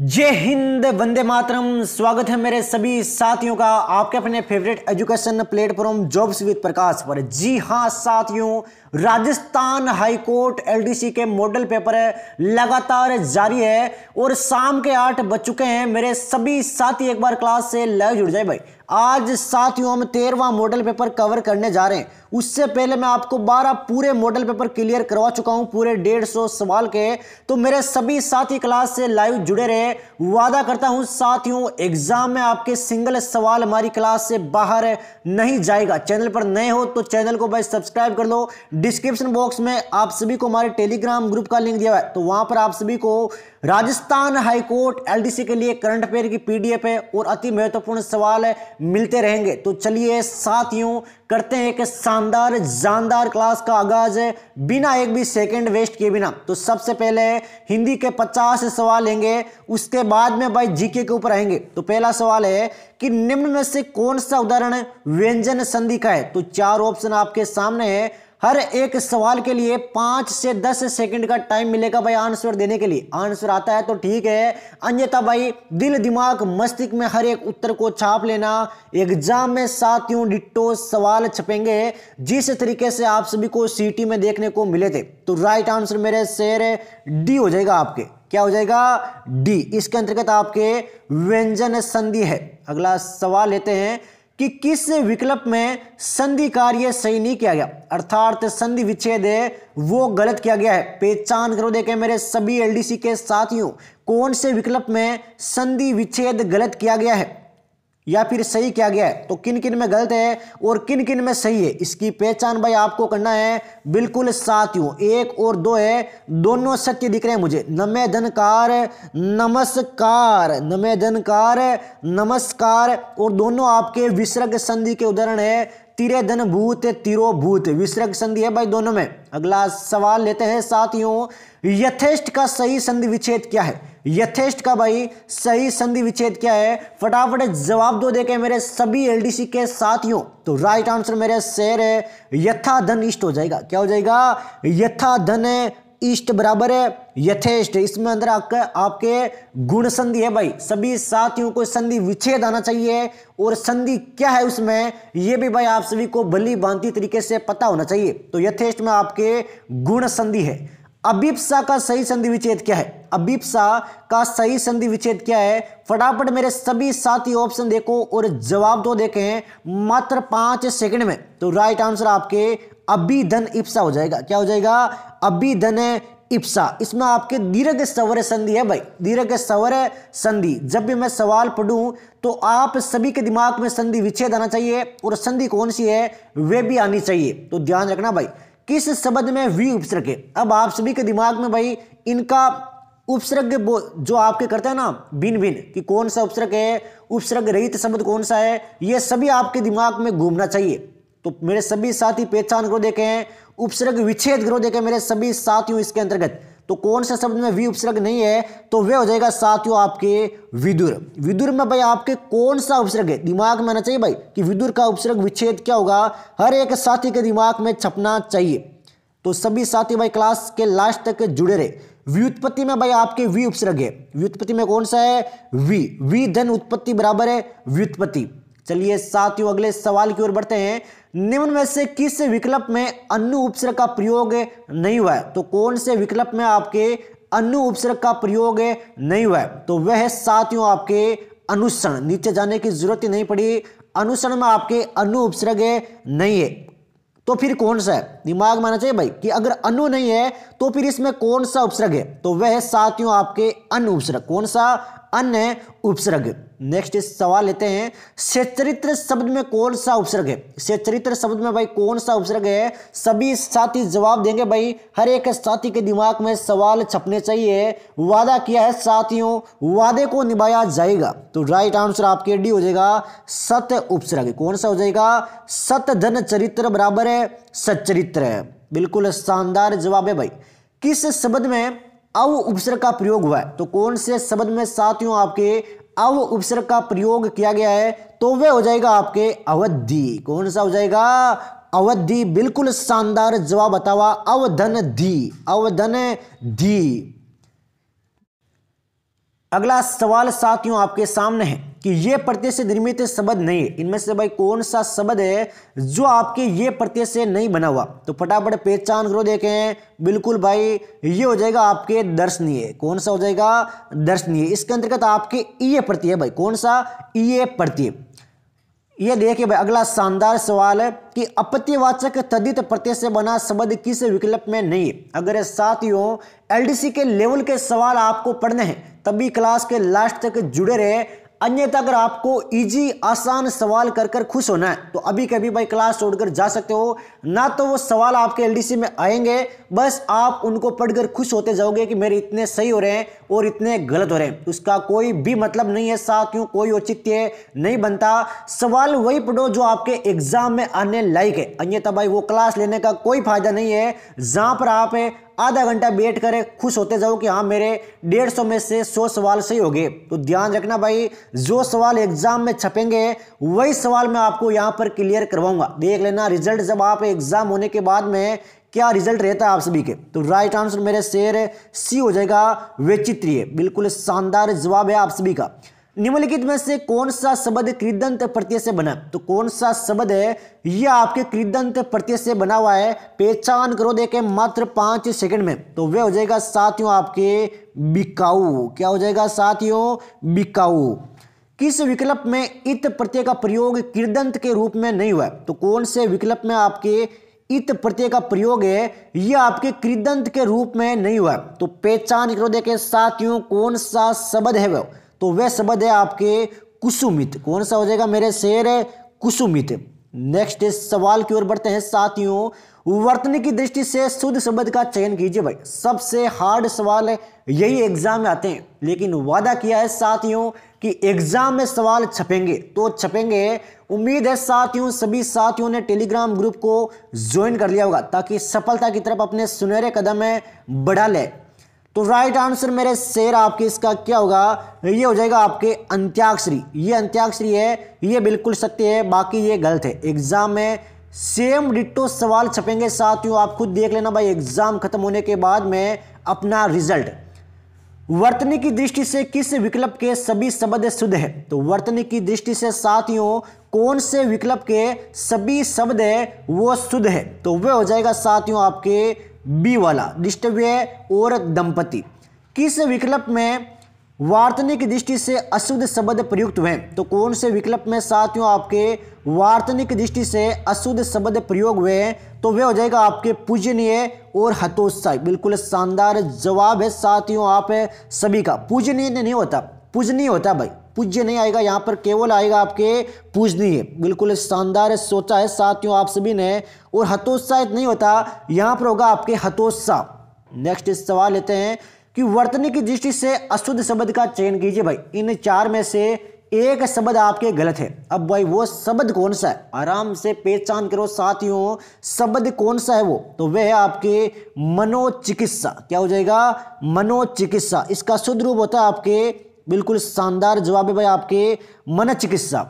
जय हिंद वंदे मातरम स्वागत है मेरे सभी साथियों का आपके अपने favourite education platform jobs with Prakash पर जी हाँ साथियों Rajasthan high court L D C के मॉडल पेपर लगातार जारी है और शाम के आठ बज चुके हैं मेरे सभी साथी एक बार क्लास से लाइव जुड़ जाए भाई आज साथियों हम तेरहवा मॉडल पेपर कवर करने जा रहे हैं उससे पहले मैं आपको बारह पूरे मॉडल पेपर क्लियर करवा चुका हूं पूरे डेढ़ सौ सवाल के तो मेरे सभी साथी क्लास से लाइव जुड़े रहे वादा करता हूं साथियों एग्जाम में आपके सिंगल सवाल हमारी क्लास से बाहर नहीं जाएगा चैनल पर नए हो तो चैनल को भाई सब्सक्राइब कर लो डिस्क्रिप्शन बॉक्स में आप सभी को हमारे टेलीग्राम ग्रुप का लिंक दिया हुआ है तो वहां पर आप सभी को राजस्थान हाईकोर्ट एलडीसी के लिए करंट अफेयर की पीडीएफ है और अति महत्वपूर्ण सवाल है मिलते रहेंगे तो चलिए साथियों करते हैं एक शानदार जानदार क्लास का आगाज है बिना एक भी सेकेंड वेस्ट किए बिना तो सबसे पहले हिंदी के पचास सवाल लेंगे उसके बाद में भाई जीके के ऊपर आएंगे तो पहला सवाल है कि निम्न में से कौन सा उदाहरण व्यंजन संधि का है तो चार ऑप्शन आपके सामने है हर एक सवाल के लिए पांच से दस सेकंड का टाइम मिलेगा भाई आंसर देने के लिए आंसर आता है तो ठीक है अन्यथा भाई दिल दिमाग मस्तिष्क में हर एक उत्तर को छाप लेना एग्जाम में साथियों डिट्टो सवाल छपेंगे जिस तरीके से आप सभी को सीटी में देखने को मिले थे तो राइट आंसर मेरे शेर डी हो जाएगा आपके क्या हो जाएगा डी इसके अंतर्गत आपके व्यंजन संधि है अगला सवाल लेते हैं कि किस विकल्प में संधि कार्य सही नहीं किया गया अर्थात संधि विच्छेद है वो गलत किया गया है पहचान करो देखे मेरे सभी एलडीसी के साथियों कौन से विकल्प में संधि विच्छेद गलत किया गया है या फिर सही क्या गया है तो किन किन में गलत है और किन किन में सही है इसकी पहचान भाई आपको करना है बिल्कुल साथियों एक और दो है दोनों सत्य दिख रहे हैं मुझे नमे धनकार नमस्कार नमे धनकार नमस्कार और दोनों आपके विसर्ग संधि के उदाहरण है तिरे धन भूत तिरो भूत विसर्ग संधि है भाई दोनों में अगला सवाल लेते हैं साथियों यथेष्ट का सही संधि विच्छेद क्या है यथेष्ट का भाई सही संधि विच्छेद क्या है फटाफट जवाब दो देखे मेरे सभी एलडीसी के साथियों तो राइट आंसर मेरे शेर है यथा धन इष्ट हो जाएगा क्या हो जाएगा यथा धन इष्ट बराबर है यथेष्ट इसमें अंदर आपके आपके गुण संधि है भाई सभी साथियों को संधि विच्छेद आना चाहिए और संधि क्या है उसमें यह भी भाई आप सभी को भली भांति तरीके से पता होना चाहिए तो यथेष्ट में आपके गुण संधि है अभिप्सा का सही संधि विच्छेद क्या है अभिप्सा का सही संधि विच्छेद क्या है फटाफट मेरे सभी साथी ऑप्शन देखो और जवाब दो तो देखें मात्र पांच सेकंड में तो राइट आंसर आपके अभिधन इप्सा हो जाएगा क्या हो जाएगा अभी धन है इप्सा इसमें आपके दीर्घ सवर संधि है भाई दीर्घ सवर संधि जब भी मैं सवाल पढ़ूं तो आप सभी के दिमाग में संधि विच्छेद आना चाहिए और संधि कौन सी है वे भी आनी चाहिए तो ध्यान रखना भाई किस शब्द में वी उपसर्ग है अब आप सभी के दिमाग में भाई इनका उपसर्ग जो आपके करते हैं ना भिन्न भिन्न कि कौन सा उपसर्ग है उपसर्ग रहित शब्द कौन सा है ये सभी आपके दिमाग में घूमना चाहिए तो मेरे सभी साथी पहचान को देखें उपसर्ग विच्छेद ग्रह देखे मेरे सभी साथियों इसके अंतर्गत तो कौन से शब्द में वी उपसर्ग नहीं है तो वे हो जाएगा साथियों आपके विदुर विदुर में भाई आपके कौन सा उपसर्ग है दिमाग में आना चाहिए भाई कि विदुर का उपसर्ग विच्छेद क्या होगा हर एक साथी के दिमाग में छपना चाहिए तो सभी साथी भाई क्लास के लास्ट तक जुड़े रहे व्युत्पत्ति में भाई आपके वी उपसर्ग है व्युत्पत्ति में कौन सा है वी वी धन उत्पत्ति बराबर है व्युत्पत्ति चलिए साथियों अगले सवाल की ओर बढ़ते हैं निम्न में से किस विकल्प में अनु उपसर्ग का प्रयोग नहीं हुआ है तो कौन से विकल्प में आपके अनु उपसर्ग का प्रयोग नहीं हुआ है तो वह साथियों आपके अनुसरण नीचे जाने की जरूरत ही नहीं पड़ी अनुसरण में आपके अनु उपसर्ग नहीं है तो फिर कौन सा है दिमाग माना चाहिए भाई कि अगर अनु नहीं है तो फिर इसमें कौन सा उपसर्ग है तो वह साथियों आपके अनु उपसर्ग कौन सा अन्य उपसर्ग नेक्स्ट सवाल लेते हैं सचरित्र शब्द में कौन सा उपसर्ग है सचरित्र शब्द में भाई कौन सा उपसर्ग है सभी साथी जवाब देंगे भाई हर एक साथी के दिमाग में सवाल छपने चाहिए वादा किया है साथियों वादे को निभाया जाएगा तो राइट आंसर आपके डी हो जाएगा सत उपसर्ग कौन सा हो जाएगा सत धन चरित्र बराबर है सच्चरित्र बिल्कुल शानदार जवाब है भाई किस शब्द में अव उपसर्ग का प्रयोग हुआ है तो कौन से शब्द में साथियों आपके अव उपसर्ग का प्रयोग किया गया है तो वह हो जाएगा आपके अवधि कौन सा हो जाएगा अवधि बिल्कुल शानदार जवाब बतावा अवधन दी अवधन दी अगला सवाल साथियों आपके सामने है कि ये प्रत्यय से निर्मित शब्द नहीं है इनमें से भाई कौन सा शब्द है जो आपके ये प्रत्यय से नहीं बना हुआ तो फटाफट पहचान करो देखें बिल्कुल भाई ये हो जाएगा आपके दर्शनीय कौन सा हो जाएगा दर्शनीय इसके अंतर्गत आपके ईय प्रत्यय भाई कौन सा ये प्रत्यय ये देखिए भाई अगला शानदार सवाल है कि अपत्यवाचक तदित प्रत्यय से बना शब्द किस विकल्प में नहीं है अगर साथियों एलडीसी के लेवल के सवाल आपको पढ़ने हैं तभी क्लास के लास्ट तक जुड़े रहे अन्यथा अगर आपको इजी आसान सवाल कर कर खुश होना है तो अभी कभी भाई क्लास छोड़कर जा सकते हो ना तो वो सवाल आपके एलडीसी में आएंगे बस आप उनको पढ़कर खुश होते जाओगे कि मेरे इतने सही हो रहे हैं और इतने गलत हो रहे हैं उसका कोई भी मतलब नहीं है साथियों कोई औचित्य नहीं बनता सवाल वही पढ़ो जो आपके एग्जाम में आने लायक है अन्यथा भाई वो क्लास लेने का कोई फायदा नहीं है जहां पर आप आधा घंटा वेट करें खुश होते जाओ कि हाँ मेरे डेढ़ सौ में से सौ सवाल सही हो गए तो ध्यान रखना भाई जो सवाल एग्जाम में छपेंगे वही सवाल मैं आपको यहाँ पर क्लियर करवाऊंगा देख लेना रिजल्ट जब आप एग्जाम होने के बाद में क्या रिजल्ट रहता है आप सभी के तो राइट आंसर मेरे शेर सी हो जाएगा वैचित्रीय बिल्कुल शानदार जवाब है आप सभी का निम्नलिखित में से कौन सा शब्द कृदंत प्रत्यय से बना तो कौन सा शब्द है यह आपके कृदंत प्रत्यय से बना हुआ है पहचान करो देखे मात्र पांच सेकंड में तो वह हो जाएगा साथियों आपके बिकाऊ क्या हो जाएगा साथियों बिकाऊ किस विकल्प में इत प्रत्यय का प्रयोग कृदंत के रूप में नहीं हुआ तो कौन से विकल्प में आपके इत प्रत्यय का प्रयोग है यह आपके कृदंत के रूप में नहीं हुआ तो पहचान करो देखे साथियों कौन सा शब्द है वह तो वह शब्द है आपके कुसुमित कौन सा हो जाएगा मेरे शेर है कुसुमित नेक्स्ट सवाल की ओर बढ़ते हैं साथियों वर्तनी की दृष्टि से शुद्ध शब्द का चयन कीजिए भाई सबसे हार्ड सवाल है यही एग्जाम में आते हैं लेकिन वादा किया है साथियों कि एग्जाम में सवाल छपेंगे तो छपेंगे उम्मीद है साथियों सभी साथियों ने टेलीग्राम ग्रुप को ज्वाइन कर लिया होगा ताकि सफलता की तरफ अपने सुनहरे कदम बढ़ा ले तो राइट आंसर मेरे शेर आपके इसका क्या होगा ये हो जाएगा आपके अंत्याक्षरी ये अंत्याक्षरी है ये बिल्कुल सत्य है बाकी ये गलत है एग्जाम में सेम डिटो सवाल छपेंगे साथियों आप खुद देख लेना भाई एग्जाम खत्म होने के बाद में अपना रिजल्ट वर्तनी की दृष्टि से किस विकल्प के सभी शब्द शुद्ध है तो वर्तनी की दृष्टि से साथियों कौन से विकल्प के सभी शब्द है वो शुद्ध है तो वह हो जाएगा साथियों आपके बी वाला दृष्टव्य और दंपति किस विकल्प में वार्तनिक दृष्टि से अशुद्ध शब्द प्रयुक्त हुए तो कौन से विकल्प में साथियों आपके वार्तनिक दृष्टि से अशुद्ध शब्द प्रयोग हुए हैं तो वह हो जाएगा आपके पूजनीय और हतोत्साह बिल्कुल शानदार जवाब है साथियों आप सभी का पूजनीय नहीं होता पूजनीय होता है भाई पूज्य नहीं आएगा यहाँ पर केवल आएगा आपके पूजनीय बिल्कुल शानदार सोचा है साथियों आप सभी ने और हतोत्साहित नहीं होता यहाँ पर होगा आपके हतोत्साह नेक्स्ट सवाल लेते हैं कि वर्तनी की दृष्टि से अशुद्ध शब्द का चयन कीजिए भाई इन चार में से एक शब्द आपके गलत है अब भाई वो शब्द कौन सा है आराम से पहचान करो साथियों शब्द कौन सा है वो तो वह है आपके मनोचिकित्सा क्या हो जाएगा मनोचिकित्सा इसका शुद्ध रूप होता है आपके बिल्कुल शानदार जवाब है भाई आपके मन चिकित्सा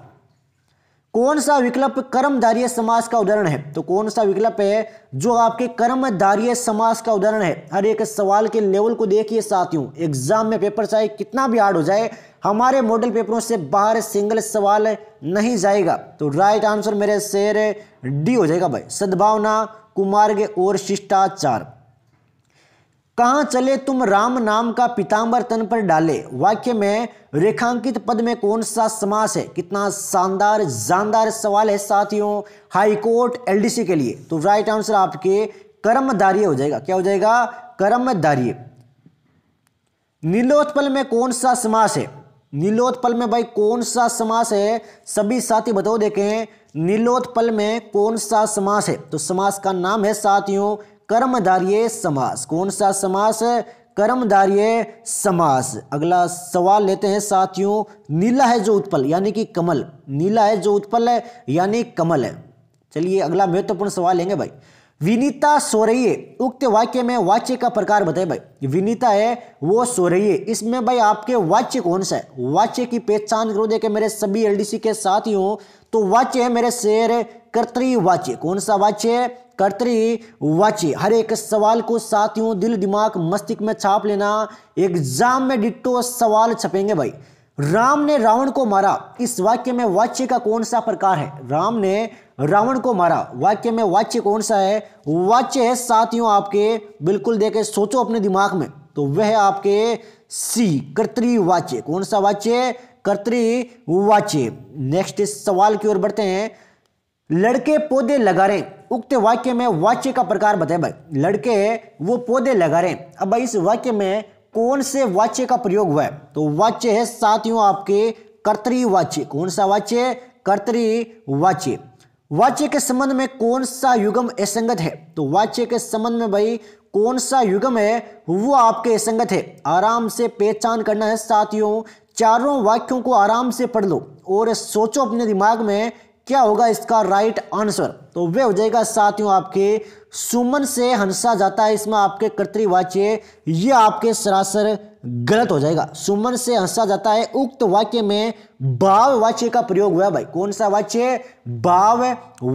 कौन सा विकल्प कर्मधारिय समास का उदाहरण है तो कौन सा विकल्प है जो आपके कर्मधारिय समास का उदाहरण है हर एक सवाल के लेवल को देखिए साथियों एग्जाम में पेपर चाहे कितना भी हार्ड हो जाए हमारे मॉडल पेपरों से बाहर सिंगल सवाल नहीं जाएगा तो राइट आंसर मेरे शेर डी हो जाएगा भाई सद्भावना कुमार्ग और शिष्टाचार कहाँ चले तुम राम नाम का पिताम्बर तन पर डाले वाक्य में रेखांकित पद में कौन सा समास है कितना शानदार जानदार सवाल है साथियों हाईकोर्ट एलडीसी के लिए तो राइट आंसर आपके कर्मदार्य हो जाएगा क्या हो जाएगा कर्मधार्य नीलोत्पल में कौन सा समास है नीलोत्पल में भाई कौन सा समास है सभी साथी बताओ देखें नीलोत्पल में कौन सा समास है तो समास का नाम है साथियों कर्मधार्य समास कौन सा समास है कर्मधार्य समास अगला सवाल लेते हैं साथियों नीला है जो उत्पल यानी कि कमल नीला है जो उत्पल है यानी कमल है चलिए अगला महत्वपूर्ण तो सवाल लेंगे भाई विनीता सोरैये उक्त वाक्य में वाच्य का प्रकार बताए भाई विनीता है वो सोरैये इसमें भाई आपके वाच्य कौन सा है वाच्य की पहचान करो देखे मेरे सभी एलडीसी के साथियों तो वाच्य है मेरे शेर कर्तरी कौन सा वाच्य है कर्तरीवाची हर एक सवाल को साथियों दिल दिमाग मस्तिष्क में छाप लेना एग्जाम में डिट्टो सवाल छपेंगे भाई राम ने रावण को मारा इस वाक्य में वाच्य का कौन सा प्रकार है राम ने रावण को मारा वाक्य में वाच्य कौन सा है वाच्य है साथियों आपके बिल्कुल देखे सोचो अपने दिमाग में तो वह आपके सी कर्तवाच्य कौन सा वाच्य कर्तवाच्य नेक्स्ट सवाल की ओर बढ़ते हैं लड़के पौधे लगा रहे उक्त वाक्य में वाच्य का प्रकार बताए भाई लड़के वो पौधे लगा रहे अब भाई इस वाक्य में कौन से वाच्य का प्रयोग हुआ है तो वाच्य है साथियों आपके कर्तरी वाच्य कौन सा वाच्य वाच्य वाच्य के संबंध में कौन सा युगम असंगत है तो वाच्य के संबंध में भाई कौन सा युगम है वो आपके असंगत है आराम से पहचान करना है साथियों चारों वाक्यों को आराम से पढ़ लो और सोचो अपने दिमाग में क्या होगा इसका राइट आंसर तो वे हो जाएगा साथियों आपके सुमन से हंसा जाता है इसमें आपके कर्तवाच्य ये आपके सरासर गलत हो जाएगा सुमन से हंसा जाता है उक्त वाक्य में भाव वाच्य का प्रयोग हुआ भाई कौन सा वाच्य भाव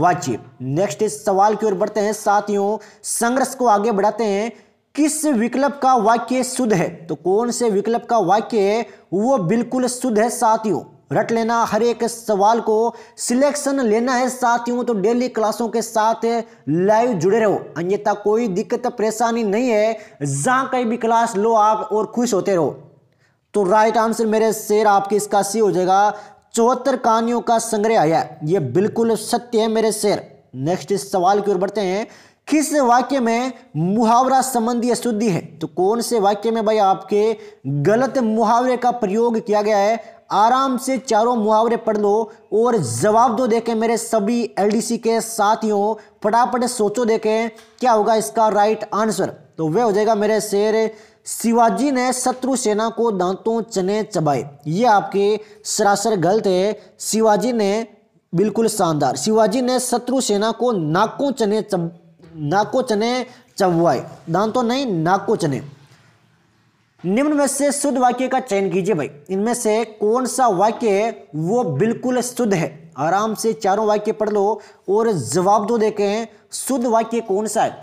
वाच्य नेक्स्ट इस सवाल की ओर बढ़ते हैं साथियों संघर्ष को आगे बढ़ाते हैं किस विकल्प का वाक्य शुद्ध है तो कौन से विकल्प का वाक्य है वो बिल्कुल शुद्ध है साथियों रट लेना हर एक सवाल को सिलेक्शन लेना है साथियों तो डेली क्लासों के साथ लाइव जुड़े रहो अन्यथा कोई दिक्कत परेशानी नहीं है जहां कहीं भी क्लास लो आप और खुश होते रहो तो राइट आंसर मेरे शेर आपके इसका सी हो जाएगा चौहत्तर कहानियों का संग्रह आया ये बिल्कुल सत्य है मेरे शेर नेक्स्ट सवाल की ओर बढ़ते हैं किस वाक्य में मुहावरा संबंधी अशुद्धि है तो कौन से वाक्य में भाई आपके गलत मुहावरे का प्रयोग किया गया है आराम से चारों मुहावरे पढ़ लो और जवाब दो देखें मेरे सभी एलडीसी के साथियों फटाफट सोचो देखें क्या होगा इसका राइट आंसर तो वह हो जाएगा मेरे शेर शिवाजी ने शत्रु सेना को दांतों चने चबाए ये आपके सरासर गलत है शिवाजी ने बिल्कुल शानदार शिवाजी ने शत्रु सेना को नाकों चने चब नाको चने चवाए दान तो नहीं नाको चने निम्न में से शुद्ध वाक्य का चयन कीजिए भाई इनमें से कौन सा वाक्य है वो बिल्कुल शुद्ध है आराम से चारों वाक्य पढ़ लो और जवाब दो तो देखे हैं शुद्ध वाक्य कौन सा है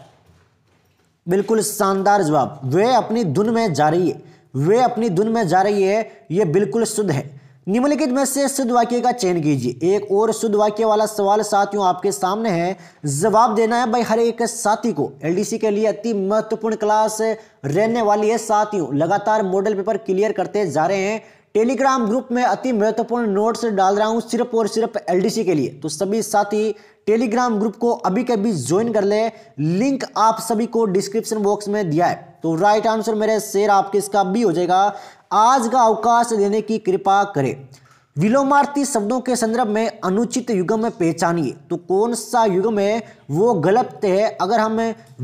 बिल्कुल शानदार जवाब वे अपनी धुन में जा रही है वे अपनी धुन में जा रही है ये बिल्कुल शुद्ध है निम्नलिखित में से शुद्ध वाक्य का चयन कीजिए एक और शुद्ध वाक्य वाला सवाल साथियों आपके सामने है जवाब देना है भाई हर एक साथी को एलडीसी के लिए अति महत्वपूर्ण क्लास रहने वाली है साथियों लगातार मॉडल पेपर क्लियर करते जा रहे हैं टेलीग्राम ग्रुप में अति महत्वपूर्ण नोट्स डाल रहा हूं सिर्फ और सिर्फ एल के लिए तो सभी साथी टेलीग्राम ग्रुप को अभी कभी अभी ज्वाइन कर ले लिंक आप सभी को डिस्क्रिप्शन बॉक्स में दिया है तो राइट आंसर मेरे शेयर आपके इसका भी हो जाएगा आज का अवकाश देने की कृपा करें विलोमार्थी शब्दों के संदर्भ में अनुचित युगम में पहचानिए तो कौन सा युगम है वो गलत है अगर हम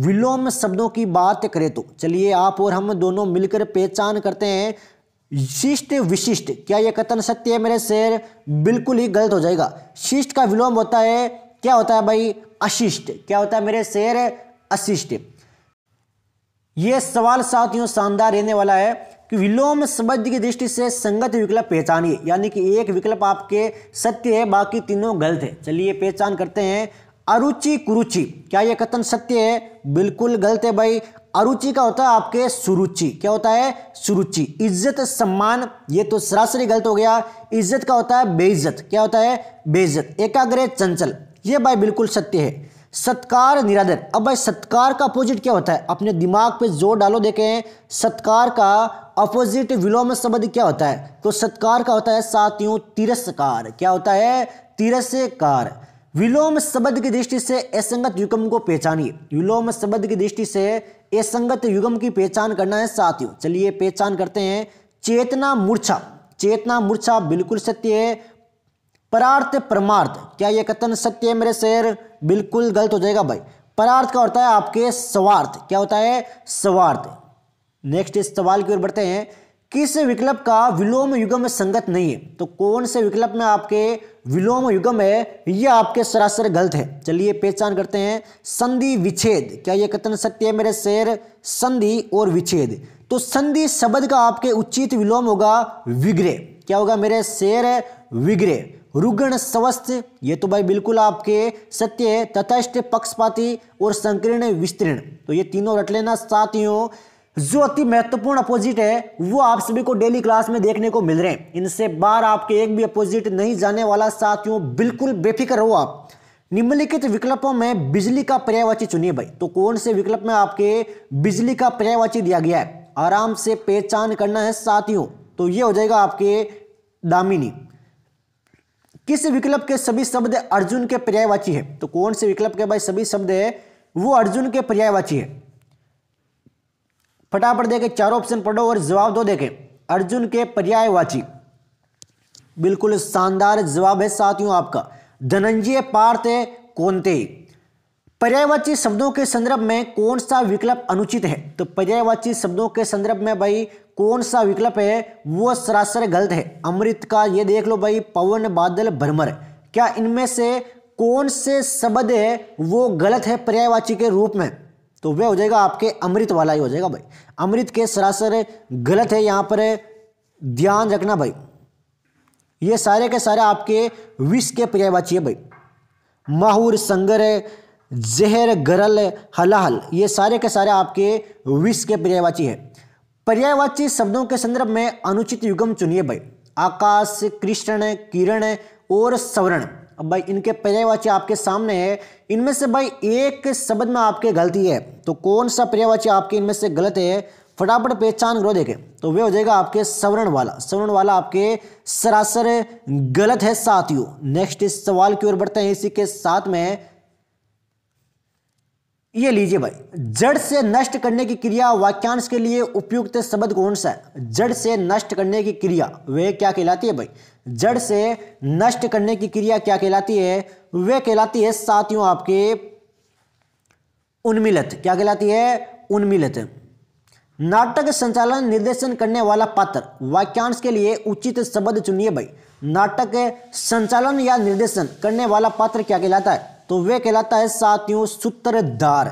विलोम शब्दों की बात करें तो चलिए आप और हम दोनों मिलकर पहचान करते हैं शिष्ट विशिष्ट क्या यह कथन सत्य है मेरे शेर बिल्कुल ही गलत हो जाएगा शिष्ट का विलोम होता है क्या होता है भाई अशिष्ट क्या होता है मेरे शेर अशिष्ट ये सवाल साथियों शानदार रहने वाला है कि विलोम शब्द की दृष्टि से संगत विकल्प पहचानिए यानी कि एक विकल्प आपके सत्य है बाकी तीनों गलत है चलिए पहचान करते हैं अरुचि कुरुचि क्या यह कथन सत्य है बिल्कुल गलत है भाई अरुचि का होता है आपके सुरुचि क्या होता है सुरुचि इज्जत सम्मान ये तो सरासरी गलत हो गया इज्जत का होता है बेइज्जत क्या होता है बेइज्जत एकाग्र चंचल ये भाई बिल्कुल सत्य है सत्कार निरादर अब भाई सत्कार का अपोजिट क्या होता है अपने दिमाग पे जोर डालो देखें सत्कार का अपोजिट विलोम शब्द क्या होता है तो सत्कार का होता है साथियों तिरस्कार क्या होता है तिरस्कार विलोम शब्द की दृष्टि से असंगत युगम को पहचानिए विलोम शब्द की दृष्टि से असंगत युगम की पहचान करना है साथियों चलिए पहचान करते हैं चेतना मूर्छा चेतना मूर्छा बिल्कुल सत्य है परार्थ परमार्थ क्या यह कथन सत्य है मेरे शेर बिल्कुल गलत हो जाएगा भाई परार्थ का होता है आपके स्वार्थ क्या होता है स्वार्थ नेक्स्ट इस सवाल की ओर बढ़ते हैं किस विकल्प का विलोम युगम संगत नहीं है तो कौन से विकल्प में आपके विलोम युगम है यह आपके सरासर गलत है चलिए पहचान करते हैं संधि विच्छेद क्या यह कथन सत्य है मेरे शेर संधि और विच्छेद तो संधि शब्द का आपके उचित विलोम होगा विग्रह क्या होगा मेरे शेर विग्रह रुगण स्वस्थ ये तो भाई बिल्कुल आपके सत्य है तथा पक्षपाती और संकीर्ण विस्तीर्ण तो ये तीनों रट लेना साथियों जो अति महत्वपूर्ण अपोजिट है वो आप सभी को डेली क्लास में देखने को मिल रहे हैं इनसे बार आपके एक भी अपोजिट नहीं जाने वाला साथियों बिल्कुल बेफिक्र हो आप निम्नलिखित विकल्पों में बिजली का पर्यायवाची चुनिए भाई तो कौन से विकल्प में आपके बिजली का पर्यायवाची दिया गया है आराम से पहचान करना है साथियों तो ये हो जाएगा आपके दामिनी किस विकल्प के सभी शब्द अर्जुन के पर्यायवाची है तो कौन से विकल्प के भाई सभी शब्द है वो अर्जुन के पर्यायवाची है फटाफट देखे चार ऑप्शन पढ़ो और जवाब दो देखे अर्जुन के पर्यायवाची बिल्कुल शानदार जवाब है साथियों आपका धनंजय पार्थ कोनते पर्यायवाची शब्दों के संदर्भ में कौन सा विकल्प अनुचित है तो पर्यायवाची शब्दों के संदर्भ में भाई कौन सा विकल्प है वो सरासर गलत है अमृत का ये देख लो भाई पवन बादल भ्रमर क्या इनमें से कौन से शब्द है वो गलत है पर्यायवाची के रूप में तो वह हो जाएगा आपके अमृत वाला ही हो जाएगा भाई अमृत के सरासर गलत है यहाँ पर ध्यान रखना भाई ये सारे के सारे आपके विष के पर्यायवाची है भाई माहूर संगर जहर गरल हलाहल ये सारे के सारे आपके विष के पर्यायवाची है पर्यायवाची शब्दों के संदर्भ में अनुचित युगम चुनिए भाई आकाश कृष्ण किरण और सवर्ण अब भाई इनके पर्यायवाची आपके सामने है इनमें से भाई एक शब्द में आपके गलती है तो कौन सा पर्यायवाची आपके इनमें से गलत है फटाफट पहचान करो देखें तो वे हो जाएगा आपके सवर्ण वाला सवर्ण वाला आपके सरासर गलत है साथियों नेक्स्ट इस सवाल की ओर बढ़ते हैं इसी के साथ में ये लीजिए भाई जड़ से नष्ट करने की क्रिया वाक्यांश के लिए उपयुक्त शब्द कौन सा है जड़ से नष्ट करने की क्रिया वे क्या कहलाती है भाई जड़ से नष्ट करने की क्रिया क्या कहलाती है वे कहलाती है साथियों आपके उन्मिलत क्या कहलाती है उन्मिलत नाटक संचालन निर्देशन करने वाला पात्र वाक्यांश के लिए उचित शब्द चुनिए भाई नाटक संचालन या निर्देशन करने वाला पात्र क्या कहलाता है तो वे कहलाता है साथियों सूत्रधार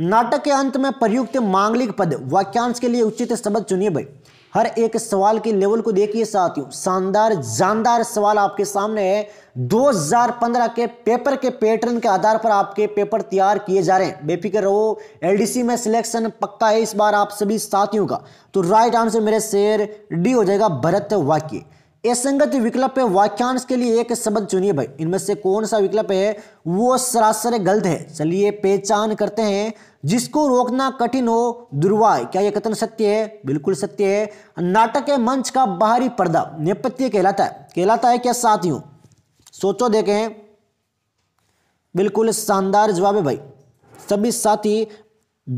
नाटक के अंत में प्रयुक्त मांगलिक पद वाक्यांश के लिए उचित शब्द चुनिए भाई हर एक सवाल के लेवल को देखिए साथियों शानदार जानदार सवाल आपके सामने है 2015 के पेपर के पैटर्न के आधार पर आपके पेपर तैयार किए जा रहे हैं बेफिक्र रहो एलडीसी में सिलेक्शन पक्का है इस बार आप सभी साथियों का तो राइट आंसर मेरे शेयर डी हो जाएगा भरत वाक्य असंगत विकल्प वाक्यांश के लिए एक शब्द चुनिए भाई इनमें से कौन सा विकल्प है वो सरासर गलत है चलिए पहचान करते हैं जिसको रोकना कठिन हो दुर्वाय क्या यह कथन सत्य है बिल्कुल सत्य है नाटक मंच का बाहरी पर्दा नेपथ्य कहलाता है कहलाता है क्या साथियों सोचो देखें बिल्कुल शानदार जवाब है भाई सभी साथी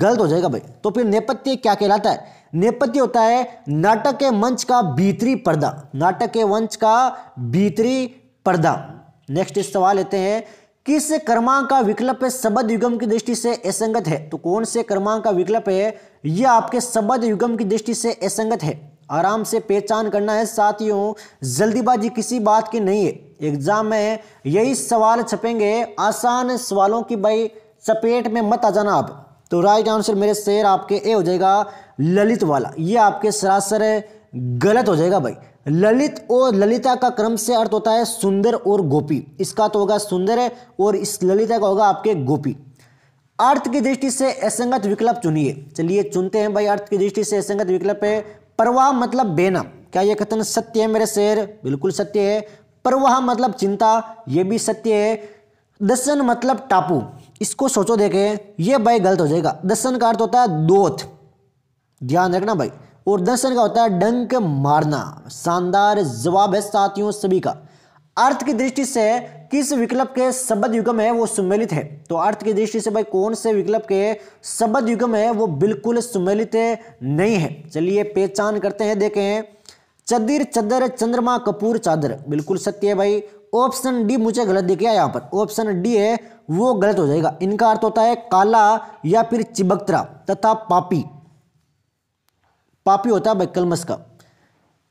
गलत हो जाएगा भाई तो फिर नेपथ्य क्या कहलाता है नेपथ्य होता है नाटक के मंच का भीतरी पर्दा नाटक के मंच का भीतरी पर्दा नेक्स्ट इस सवाल लेते हैं किस क्रमांक का विकल्प शब्द युगम की दृष्टि से असंगत है तो कौन से क्रमांक का विकल्प है यह आपके शब्द युगम की दृष्टि से असंगत है आराम से पहचान करना है साथियों जल्दीबाजी किसी बात की नहीं है एग्जाम में यही सवाल छपेंगे आसान सवालों की भाई चपेट में मत आ जाना आप तो राइट आंसर मेरे शेर आपके ए हो जाएगा ललित वाला ये आपके सरासर गलत हो जाएगा भाई ललित और ललिता का क्रम से अर्थ होता है सुंदर और गोपी इसका तो होगा सुंदर है और इस ललिता का होगा आपके गोपी अर्थ की दृष्टि से असंगत विकल्प चुनिए चलिए चुनते हैं भाई अर्थ की दृष्टि से असंगत विकल्प है परवाह मतलब बेना क्या यह कथन सत्य है मेरे शेर बिल्कुल सत्य है परवाह मतलब चिंता यह भी सत्य है दसन मतलब टापू इसको सोचो देखे ये भाई गलत हो जाएगा दर्शन का अर्थ होता है दोत ध्यान रखना भाई और दर्शन का होता है डंक मारना शानदार जवाब है साथियों सभी का अर्थ की दृष्टि से किस विकल्प के शब्द युगम है वो सुमेलित है तो अर्थ की दृष्टि से भाई कौन से विकल्प के शब्द युगम है वो बिल्कुल सुमेलित नहीं है चलिए पहचान करते हैं देखें चदिर चदर चंद्रमा कपूर चादर बिल्कुल सत्य है भाई ऑप्शन डी मुझे गलत दिख गया यहाँ पर ऑप्शन डी है वो गलत हो जाएगा इनका अर्थ होता है काला या फिर चिबकतरा तथा पापी पापी होता है कलमस का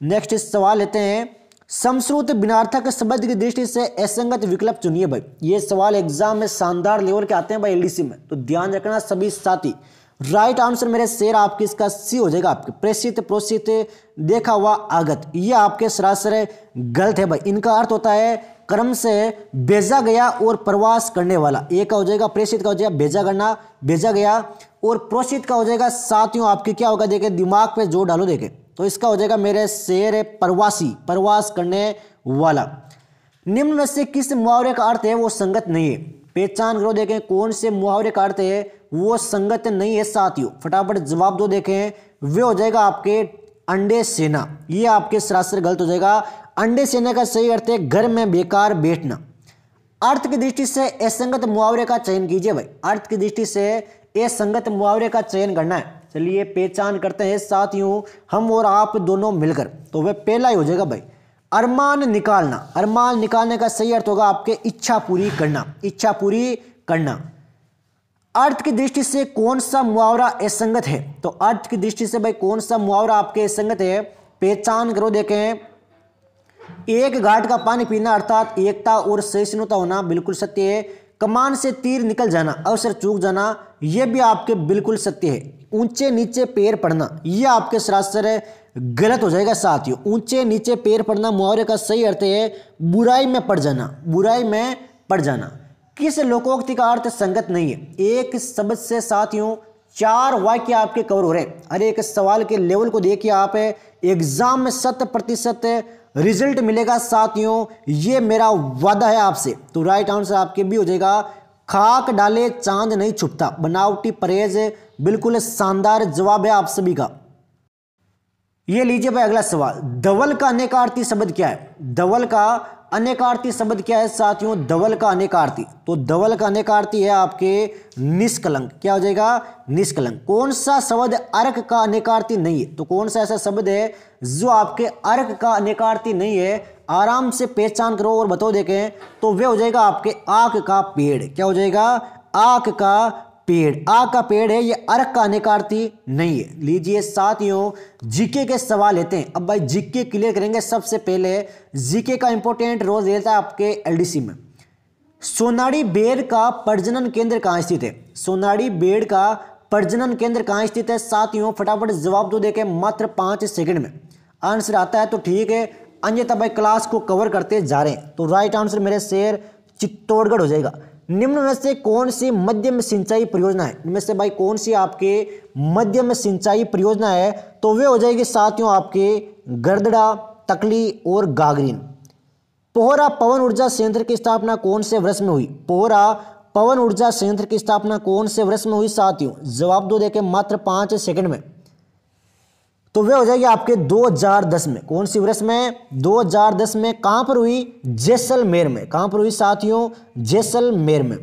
नेक्स्ट सवाल लेते हैं समस्रोत बिनार्थक शब्द की दृष्टि से असंगत विकल्प चुनिए भाई ये सवाल एग्जाम में शानदार लेवल के आते हैं भाई एलडीसी में तो ध्यान रखना सभी साथी राइट आंसर मेरे शेर आपके इसका सी हो जाएगा आपके प्रेषित प्रोषित देखा हुआ आगत ये आपके सरासर गलत है भाई इनका अर्थ होता है क्रम से भेजा गया और प्रवास करने वाला एक का हो जाएगा प्रेषित का हो जाएगा भेजा करना भेजा गया और प्रोषित का हो जाएगा साथियों आपके क्या होगा देखे दिमाग पे जोर डालो देखे तो इसका हो जाएगा मेरे शेर प्रवासी प्रवास करने वाला निम्न में से किस मुहावरे का अर्थ है वो संगत नहीं है पहचान करो देखें कौन से मुहावरे का अर्थ है वो संगत नहीं है साथियों फटाफट जवाब दो तो देखें वे हो जाएगा आपके अंडे सेना ये आपके सरासर गलत हो जाएगा अंडे सेना का सही अर्थ है घर में बेकार बैठना अर्थ की दृष्टि से असंगत मुआवरे का चयन कीजिए भाई अर्थ की दृष्टि से असंगत मुआवरे का चयन करना है चलिए पहचान करते हैं साथियों हम और आप दोनों मिलकर तो वह पहला ही हो जाएगा भाई अरमान निकालना अरमान निकालने का सही अर्थ होगा आपके इच्छा पूरी करना इच्छा पूरी करना अर्थ की दृष्टि से कौन सा मुआवरा असंगत है तो अर्थ की दृष्टि से भाई कौन सा मुआवरा आपके असंगत है पहचान करो देखें एक घाट का पानी पीना अर्थात एकता और सहिष्णुता होना बिल्कुल सत्य है कमान से तीर निकल जाना अवसर चूक जाना यह भी आपके बिल्कुल सत्य है ऊंचे नीचे पैर पड़ना यह आपके सरासर गलत हो जाएगा साथियों ऊंचे नीचे पैर पड़ना मुआवरे का सही अर्थ है बुराई में पड़ जाना बुराई में पड़ जाना किस लोकोक्ति का अर्थ संगत नहीं है एक शब्द से साथियों चार वाक्य आपके कवर हो रहे हैं अरे एक सवाल के लेवल को देखिए आप एग्जाम में शत प्रतिशत रिजल्ट मिलेगा साथियों ये मेरा वादा है आपसे तो राइट आंसर आपके भी हो जाएगा खाक डाले चांद नहीं छुपता बनावटी परहेज बिल्कुल शानदार जवाब है आप सभी का ये लीजिए भाई अगला सवाल धवल का अनेकार्थी शब्द क्या है धवल का अनेकार्थी शब्द क्या है साथियों धवल का अनेकार्थी तो धवल का अनेकार्थी है आपके निष्कलंक क्या हो जाएगा निष्कलंक कौन सा शब्द अर्क का अनेकार्थी नहीं है तो कौन सा ऐसा शब्द है जो आपके अर्क का अनेकार्थी नहीं है आराम से पहचान करो और बताओ देखें तो वह हो जाएगा आपके आंख का पेड़ क्या हो जाएगा आंख का पेड़ आ का पेड़ है ये अर्क का अनिकारती नहीं है लीजिए साथियों जीके के सवाल लेते हैं अब भाई जीके क्लियर करेंगे सबसे पहले जीके का इंपॉर्टेंट रोल देता है आपके एलडीसी में सोनाड़ी बेड़ का प्रजनन केंद्र कहाँ स्थित है सोनाड़ी बेड़ का प्रजनन केंद्र कहाँ स्थित है साथियों फटाफट जवाब दो तो देखे मात्र पाँच सेकंड में आंसर आता है तो ठीक है अन्यथा भाई क्लास को कवर करते जा रहे हैं तो राइट आंसर मेरे शेर चित्तौड़गढ़ हो जाएगा निम्न में से कौन सी मध्यम सिंचाई परियोजना है इनमें से भाई कौन सी आपके मध्यम सिंचाई परियोजना है तो वे हो जाएगी साथियों आपके गर्दड़ा तकली और गागरीन पोहरा पवन ऊर्जा संयंत्र की स्थापना कौन से वर्ष में हुई पोहरा पवन ऊर्जा संयंत्र की स्थापना कौन से वर्ष में हुई साथियों जवाब दो देखें मात्र पांच सेकंड में तो वह हो जाएगी आपके 2010 में कौन सी वर्ष में 2010 में कहां पर हुई जैसलमेर में कहां पर हुई साथियों जैसलमेर में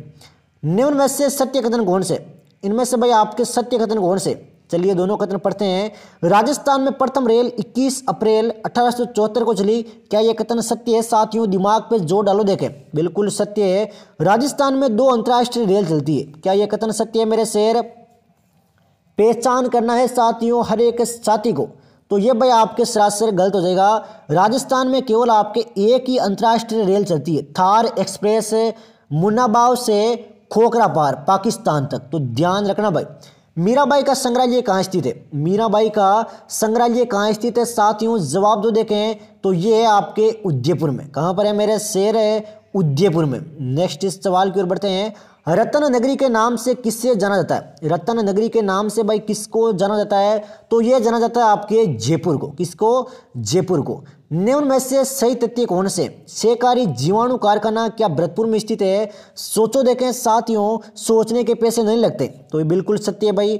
निम्न में से सत्य कथन कौन से इनमें से भाई आपके सत्य कथन कौन से चलिए दोनों कथन पढ़ते हैं राजस्थान में प्रथम रेल 21 अप्रैल अठारह को चली क्या यह कथन सत्य है साथियों दिमाग पे जोर डालो देखें बिल्कुल सत्य है राजस्थान में दो अंतर्राष्ट्रीय रेल चलती है क्या यह कथन सत्य है मेरे शेर पहचान करना है साथियों हर एक साथी को तो ये भाई आपके सरासर गलत हो जाएगा राजस्थान में केवल आपके एक ही अंतर्राष्ट्रीय रेल चलती है थार एक्सप्रेस मुन्नाबाव से खोखरा पार पाकिस्तान तक तो ध्यान रखना भाई मीराबाई का संग्रहालय कहाँ स्थित है मीराबाई का संग्रहालय कहाँ स्थित है साथियों जवाब जो तो देखें तो ये है आपके उदयपुर में कहाँ पर है मेरे शेर है उदयपुर में नेक्स्ट इस सवाल की ओर बढ़ते हैं रत्न नगरी के नाम से किससे जाना जाता है रत्न नगरी के नाम से भाई किसको जाना जाता है तो यह जाना जाता है आपके जयपुर को किसको जयपुर को निम्न में से सही तथ्य कौन से सहकारी जीवाणु कारखाना क्या भरतपुर में स्थित है सोचो देखें साथियों सोचने के पैसे नहीं लगते तो ये बिल्कुल सत्य है भाई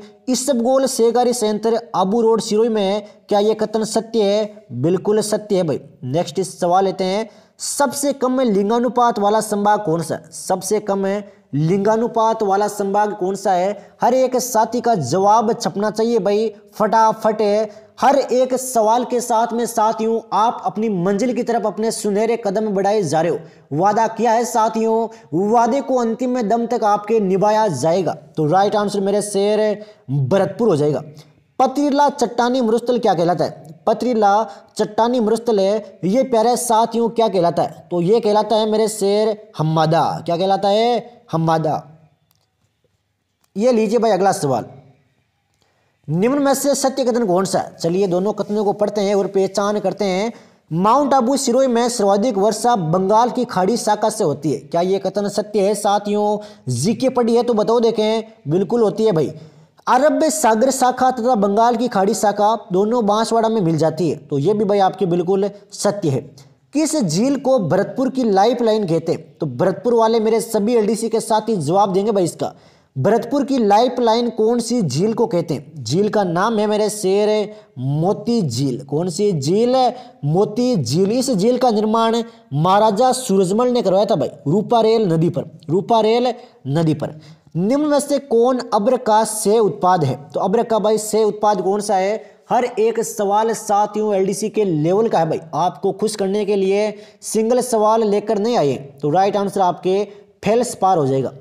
गोल सहकारी संयंत्र आबू रोड सिरोई में है क्या ये कथन सत्य है बिल्कुल सत्य है भाई नेक्स्ट सवाल लेते हैं सबसे कम में लिंगानुपात वाला संभाग कौन सा सबसे कम है लिंगानुपात वाला संभाग कौन सा है हर एक साथी का जवाब छपना चाहिए भाई फटाफट है हर एक सवाल के साथ में साथियों आप अपनी मंजिल की तरफ अपने सुनहरे कदम बढ़ाए जा रहे हो वादा किया है साथियों वादे को अंतिम में दम तक आपके निभाया जाएगा तो राइट आंसर मेरे शेर भरतपुर हो जाएगा पथरीला चट्टानी मरुस्थल क्या कहलाता है पथरीला चट्टानी मरुस्थल है ये प्यारे साथियों क्या कहलाता है तो ये कहलाता है मेरे शेर हम्मादा क्या कहलाता है हम्मादा ये लीजिए भाई अगला सवाल निम्न में से सत्य कथन कौन सा चलिए दोनों कथनों को पढ़ते हैं और पहचान करते हैं माउंट आबू सिरोई में सर्वाधिक वर्षा बंगाल की खाड़ी शाखा से होती है क्या ये कथन सत्य है साथियों जीके पढ़ी है तो बताओ देखें बिल्कुल होती है भाई अरब सागर शाखा तथा बंगाल की खाड़ी शाखा दोनों बांसवाड़ा में मिल जाती है तो ये भी भाई आपके बिल्कुल सत्य है किस झील को भरतपुर की लाइफ लाइन कहते हैं तो भरतपुर वाले मेरे सभी एलडीसी के साथ ही जवाब देंगे भाई इसका भरतपुर की लाइफ लाइन कौन सी झील को कहते हैं झील का नाम है मेरे शेर मोती झील कौन सी झील मोती झील इस झील का निर्माण महाराजा सूरजमल ने करवाया था भाई रूपा रेल नदी पर रूपा रेल नदी पर निम्न में से कौन अब्र का से उत्पाद है तो अब्र का भाई से उत्पाद कौन सा है हर एक सवाल सात डी एलडीसी के लेवल का है भाई आपको खुश करने के लिए सिंगल सवाल लेकर नहीं आए तो राइट आंसर आपके फेल्स पार हो जाएगा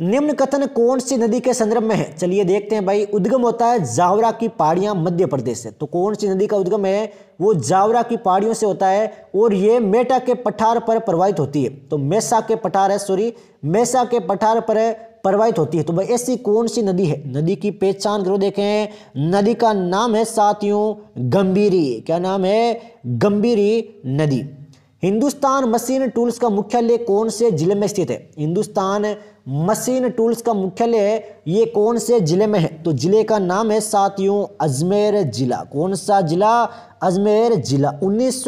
निम्न कथन कौन सी नदी के संदर्भ में है चलिए देखते हैं भाई उद्गम होता है जावरा की पहाड़ियां मध्य प्रदेश से तो कौन सी नदी का उद्गम है वो जावरा की पहाड़ियों से होता है और ये मेटा के पठार पर प्रवाहित होती है तो मैसा के पठार है सॉरी मैसा के पठार पर प्रवाहित होती है तो भाई ऐसी कौन सी नदी है नदी की पहचान करो देखें नदी का नाम है साथियों गंभीरी क्या नाम है गंभीरी नदी हिंदुस्तान मशीन टूल्स का मुख्यालय कौन से जिले में स्थित है हिंदुस्तान मशीन टूल्स का मुख्यालय ये कौन से जिले में है तो जिले का नाम है साथियों अजमेर जिला कौन सा जिला अजमेर जिला उन्नीस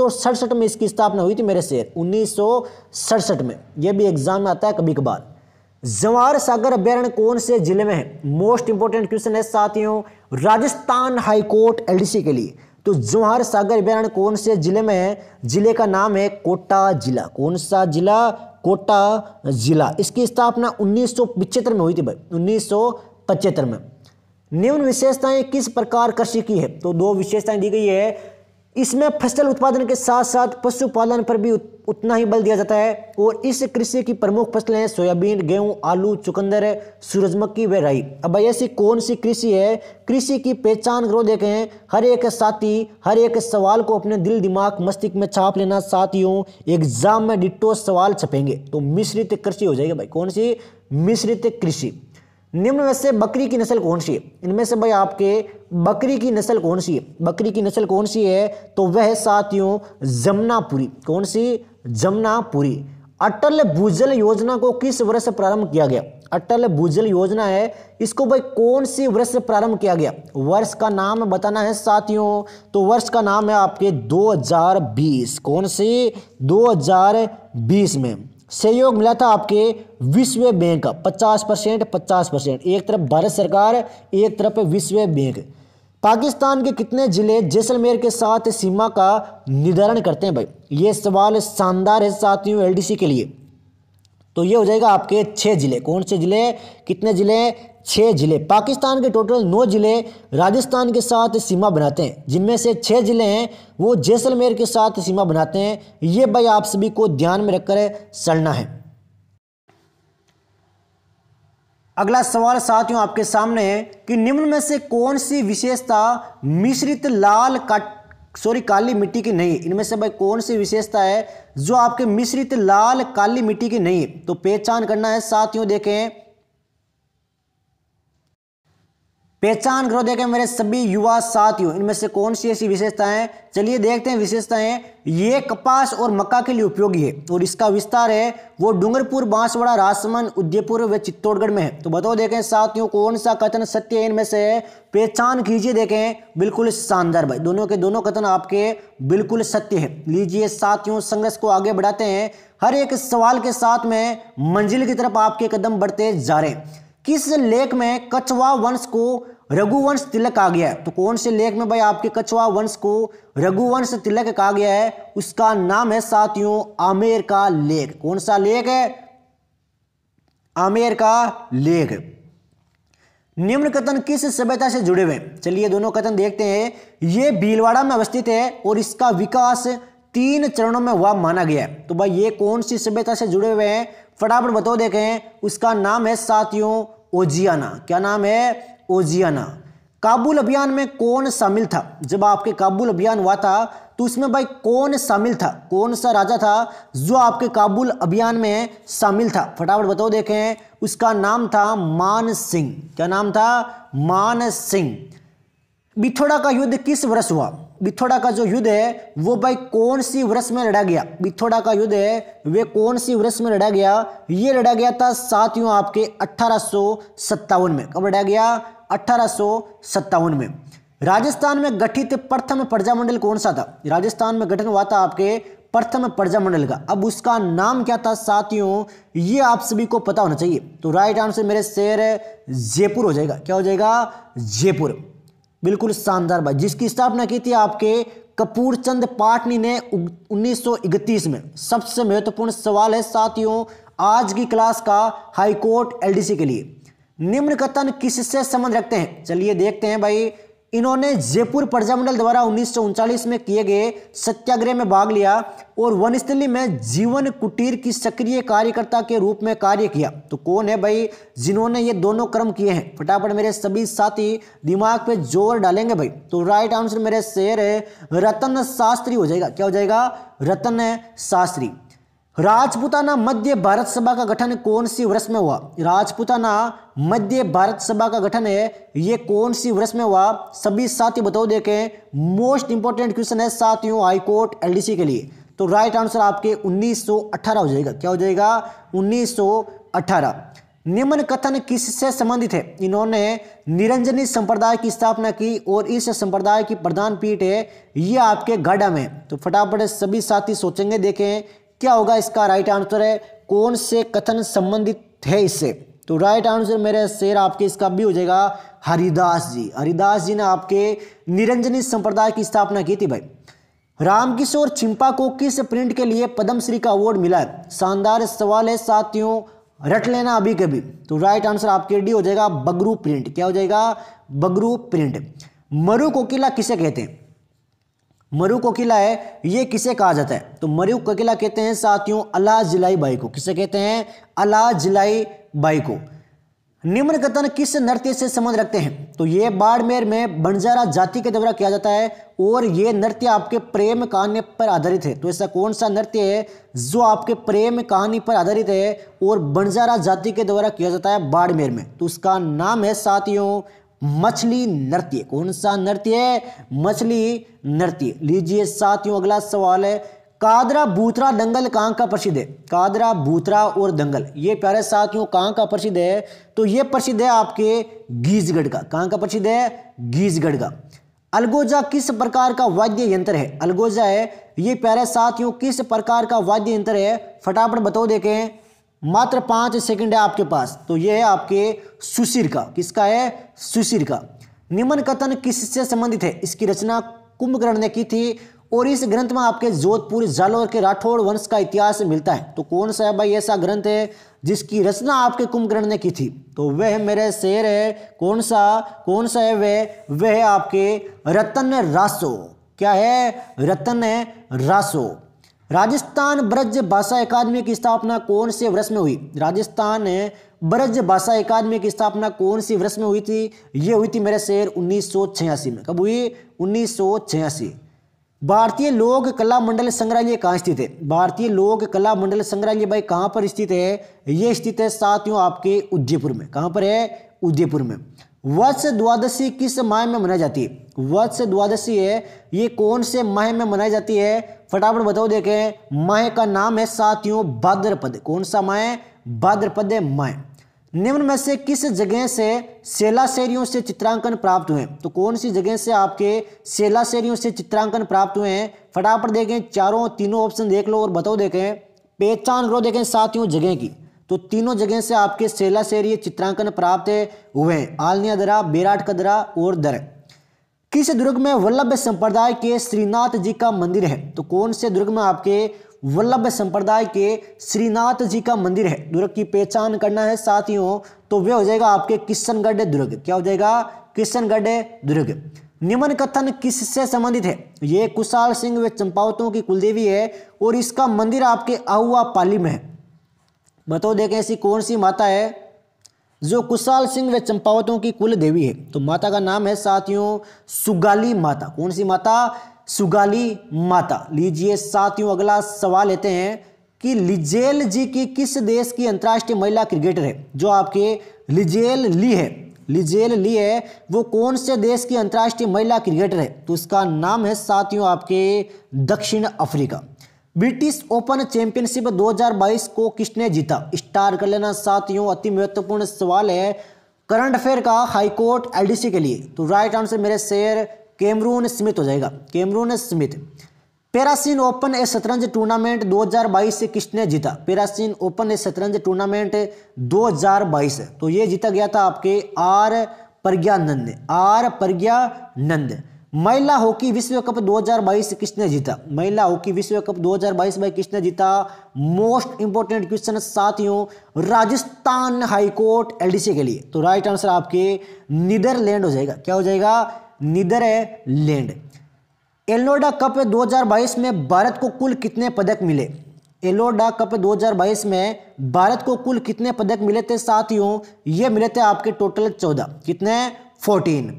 में इसकी स्थापना हुई थी मेरे शहर उन्नीस में यह भी एग्जाम में आता है कभी कभार जवार सागर अभ्यारण्य कौन से जिले में है मोस्ट इंपोर्टेंट क्वेश्चन है साथियों राजस्थान हाईकोर्ट सी के लिए तो जवाहर सागर अभ्यारण कौन से जिले में है जिले का नाम है कोटा जिला कौन सा जिला कोटा जिला इसकी स्थापना उन्नीस में हुई थी भाई उन्नीस में निम्न विशेषताएं किस प्रकार कृषि की है तो दो विशेषताएं दी गई है इसमें फसल उत्पादन के साथ साथ पशुपालन पर भी उतना ही बल दिया जाता है और इस कृषि की प्रमुख फसलें हैं सोयाबीन गेहूं आलू चुकंदर सूरजमुखी व राई अब भाई ऐसी कौन सी कृषि है कृषि की पहचान करो देखे हैं हर एक साथी हर एक सवाल को अपने दिल दिमाग मस्तिष्क में छाप लेना साथियों एग्जाम में डिट्टो सवाल छपेंगे तो मिश्रित कृषि हो जाएगी भाई कौन सी मिश्रित कृषि निम्न में से बकरी की नस्ल कौन सी है इनमें से भाई आपके बकरी की नस्ल कौन सी है बकरी की नस्ल कौन सी है तो वह साथियों जमुनापुरी कौन सी जमुनापुरी अटल भूजल योजना को किस वर्ष प्रारंभ किया गया अटल भूजल योजना है इसको भाई कौन सी वर्ष प्रारंभ किया गया वर्ष का नाम बताना है साथियों तो वर्ष का नाम है आपके 2020 कौन सी 2020 में सहयोग मिला था आपके विश्व बैंक का पचास परसेंट पचास परसेंट एक तरफ भारत सरकार एक तरफ विश्व बैंक पाकिस्तान के कितने ज़िले जैसलमेर के साथ सीमा का निर्धारण करते हैं भाई ये सवाल शानदार है साथियों एलडीसी के लिए तो ये हो जाएगा आपके छः ज़िले कौन से ज़िले कितने ज़िले छः ज़िले पाकिस्तान के टोटल नौ ज़िले राजस्थान के साथ सीमा बनाते हैं जिनमें से छः ज़िले हैं वो जैसलमेर के साथ सीमा बनाते हैं ये भाई आप सभी को ध्यान में रखकर चलना है अगला सवाल साथियों आपके सामने है कि निम्न में से कौन सी विशेषता मिश्रित लाल कट सॉरी काली मिट्टी की नहीं इनमें से भाई कौन सी विशेषता है जो आपके मिश्रित लाल काली मिट्टी की नहीं तो पहचान करना है साथियों देखें पहचान करो देखें मेरे सभी युवा साथियों इनमें से कौन सी ऐसी विशेषताएं चलिए देखते हैं विशेषताएं ये कपास और मक्का के लिए उपयोगी है और इसका विस्तार है वो डूंगरपुर बांसवाड़ा राजसमंद उदयपुर व चित्तौड़गढ़ में है तो बताओ देखें साथियों कौन सा कथन सत्य है इनमें से पहचान कीजिए देखें बिल्कुल शानदार भाई दोनों के दोनों कथन आपके बिल्कुल सत्य है लीजिए साथियों संघर्ष को आगे बढ़ाते हैं हर एक सवाल के साथ में मंजिल की तरफ आपके कदम बढ़ते जा रहे हैं किस लेख में कछवा वंश को रघुवंश तिलक आ गया है तो कौन से लेख में भाई आपके कछवा वंश को रघुवंश तिलक कहा गया है उसका नाम है साथियों आमेर का लेख कौन सा लेख है आमेर का लेख निम्न कथन किस सभ्यता से जुड़े हुए चलिए दोनों कथन देखते हैं ये भीलवाड़ा में अवस्थित है और इसका विकास तीन चरणों में हुआ माना गया है तो भाई ये कौन सी सभ्यता से जुड़े हुए हैं फटाफट बताओ देखें उसका नाम है साथियों ओजियाना क्या नाम है ओजियाना काबुल अभियान में कौन शामिल था जब आपके काबुल अभियान हुआ था तो उसमें भाई कौन शामिल था कौन सा राजा था जो आपके काबुल अभियान में शामिल था फटाफट बताओ देखें उसका नाम था मान सिंह क्या नाम था मान सिंह बिथोड़ा का युद्ध किस वर्ष हुआ बिथोड़ा का जो युद्ध है वो भाई कौन सी वर्ष में लड़ा गया बिथोड़ा का युद्ध है वे कौन सी वर्ष में लड़ा गया ये लड़ा गया था साथियों आपके अठारह में कब लड़ा गया अठारह में राजस्थान में गठित प्रथम प्रजामंडल कौन सा था राजस्थान में गठन हुआ था आपके प्रथम प्रजामंडल का अब उसका नाम क्या था साथियों ये आप सभी को पता होना चाहिए तो राइट आंसर मेरे शेर जयपुर हो जाएगा क्या हो जाएगा जयपुर बिल्कुल शानदार बात जिसकी स्थापना की थी आपके कपूरचंद पाटनी ने 1931 में सबसे महत्वपूर्ण सवाल है साथियों आज की क्लास का हाईकोर्ट एलडीसी के लिए निम्न कथन किससे संबंध रखते हैं चलिए देखते हैं भाई इन्होंने जयपुर प्रजामंडल द्वारा उन्नीस में किए गए सत्याग्रह में भाग लिया और वनस्थली में जीवन कुटीर की सक्रिय कार्यकर्ता के रूप में कार्य किया तो कौन है भाई जिन्होंने ये दोनों कर्म किए हैं फटाफट मेरे सभी साथी दिमाग पे जोर डालेंगे भाई तो राइट आंसर मेरे शेर है रतन शास्त्री हो जाएगा क्या हो जाएगा रतन शास्त्री राजपूताना मध्य भारत सभा का गठन कौन सी वर्ष में हुआ राजपूताना मध्य भारत सभा का गठन है ये कौन सी वर्ष में हुआ सभी साथी बताओ देखें मोस्ट इंपॉर्टेंट क्वेश्चन है साथियों हाईकोर्ट एलडीसी के लिए तो राइट आंसर आपके 1918 हो जाएगा क्या हो जाएगा 1918 निम्न कथन किससे संबंधित है इन्होंने निरंजनी संप्रदाय की स्थापना की और इस संप्रदाय की प्रधान पीठ है ये आपके गाडा में तो फटाफट सभी साथी सोचेंगे देखें क्या होगा इसका राइट आंसर है कौन से कथन संबंधित है इससे तो राइट आंसर मेरे शेर आपके इसका भी हो जाएगा हरिदास जी हरिदास जी ने आपके निरंजनी संप्रदाय की स्थापना की थी भाई रामकिशोर चिंपा को किस प्रिंट के लिए पद्मश्री का अवार्ड मिला है शानदार सवाल है साथियों रट लेना अभी कभी तो राइट आंसर आपके डी हो जाएगा बगरू प्रिंट क्या हो जाएगा बगरू प्रिंट मरु कोकिला किसे कहते हैं मरु कोकिला है ये किसे कहा जाता है तो मरु कोकिला कहते हैं साथियों अला जिलाई बाई को किसे कहते हैं अला जिलाई बाई को निम्न कथन किस नृत्य से संबंध रखते हैं तो ये बाड़मेर में बंजारा जाति के द्वारा किया जाता है और ये नृत्य आपके प्रेम कहानी पर आधारित है तो ऐसा कौन सा नृत्य है जो आपके प्रेम कहानी पर आधारित है और बंजारा जाति के द्वारा किया जाता है बाड़मेर में तो उसका नाम है साथियों मछली नृत्य कौन सा नृत्य है मछली नृत्य लीजिए साथियों अगला सवाल है कादरा बूथरा दंगल कहाँ का प्रसिद्ध है कादरा बूथरा और दंगल ये प्यारे साथियों कहाँ का प्रसिद्ध है तो ये प्रसिद्ध है आपके गीजगढ़ का कहाँ का प्रसिद्ध है गीजगढ़ का अलगोजा किस प्रकार का वाद्य यंत्र है अलगोजा है ये प्यारे साथियों किस प्रकार का वाद्य यंत्र है फटाफट बताओ देखें मात्र पाँच सेकंड है आपके पास तो ये है आपके सुशीर का किसका है सुशीर का निम्न कथन किससे संबंधित है इसकी रचना कुंभकर्ण ने की थी और इस ग्रंथ में आपके जोधपुर जालौर के राठौड़ वंश का इतिहास मिलता है तो कौन सा है भाई ऐसा ग्रंथ है जिसकी रचना आपके कुंभकर्ण ने की थी तो वह मेरे शेर है कौन सा कौन सा है वह वह है आपके रतन रासो क्या है रतन रासो राजस्थान ब्रज भाषा अकादमी की स्थापना कौन से वर्ष में हुई राजस्थान ब्रज भाषा अकादमी की स्थापना कौन सी वर्ष में हुई थी ये हुई थी मेरे शहर उन्नीस में कब हुई उन्नीस भारतीय लोक कला मंडल संग्रहालय कहाँ स्थित है भारतीय लोक कला मंडल संग्रहालय भाई कहाँ पर स्थित है ये स्थित है साथियों आपके उदयपुर में कहाँ पर है उदयपुर में वत्स द्वादशी किस माह में मनाई जाती है वत्स द्वादशी है ये कौन से माह में मनाई जाती है फटाफट बताओ देखें माह का नाम है साथियों भाद्रपद कौन सा माह भाद्रपद माह निम्न में से किस जगह से शैलाशैरियों से चित्रांकन प्राप्त हुए तो कौन सी जगह से आपके शैलाशैरियों से चित्रांकन प्राप्त हुए हैं फटाफट देखें चारों तीनों ऑप्शन देख लो और बताओ देखें पहचान करो देखें साथियों जगह की तो तीनों जगह से आपके सेला से ये चित्रांकन प्राप्त हुए आलनिया दरा बेराट का दरा और दर किस दुर्ग में वल्लभ संप्रदाय के श्रीनाथ जी का मंदिर है तो कौन से दुर्ग में आपके वल्लभ संप्रदाय के श्रीनाथ जी का मंदिर है दुर्ग की पहचान करना है साथियों तो वह हो जाएगा आपके किशनगढ़ दुर्ग क्या हो जाएगा किशनगढ़ दुर्ग निमन कथन किससे संबंधित है ये कुशाल सिंह व चंपावतों की कुलदेवी है और इसका मंदिर आपके आहुआ पाली में है बताओ तो देखें ऐसी कौन सी माता है जो कुशाल सिंह व चंपावतों की कुल देवी है तो माता का नाम है साथियों सुगाली माता कौन सी माता सुगाली माता लीजिए साथियों अगला सवाल लेते हैं कि लिजेल जी की किस देश की अंतर्राष्ट्रीय महिला क्रिकेटर है जो आपके लिजेल ली है लिजेल ली है वो कौन से देश की अंतर्राष्ट्रीय महिला क्रिकेटर है तो उसका नाम है साथियों आपके दक्षिण अफ्रीका ब्रिटिश ओपन चैंपियनशिप 2022 को किसने जीता स्टार कर लेना साथियों अति महत्वपूर्ण सवाल है करंट अफेयर का हाईकोर्ट एलडीसी के लिए तो राइट आंसर मेरे शेयर कैमरून स्मिथ हो जाएगा Cameron Smith Parasin open A शतरंज टूर्नामेंट 2022 से किसने जीता पेरासिन ओपन ए शतरंज टूर्नामेंट 2022 तो ये जीता गया था आपके आर प्रज्ञानंद आर प्रज्ञानंद महिला हॉकी विश्व कप 2022 किसने जीता महिला हॉकी विश्व कप 2022 में किसने जीता मोस्ट इंपोर्टेंट क्वेश्चन साथियों राजस्थान हाईकोर्ट एलडीसी के लिए तो राइट आंसर आपके नीदरलैंड हो जाएगा क्या हो जाएगा नीदरलैंड एलोडा कप 2022 में भारत को कुल कितने पदक मिले एलोडा कप 2022 में भारत को कुल कितने पदक मिले थे साथियों ये मिले थे आपके टोटल चौदह कितने फोर्टीन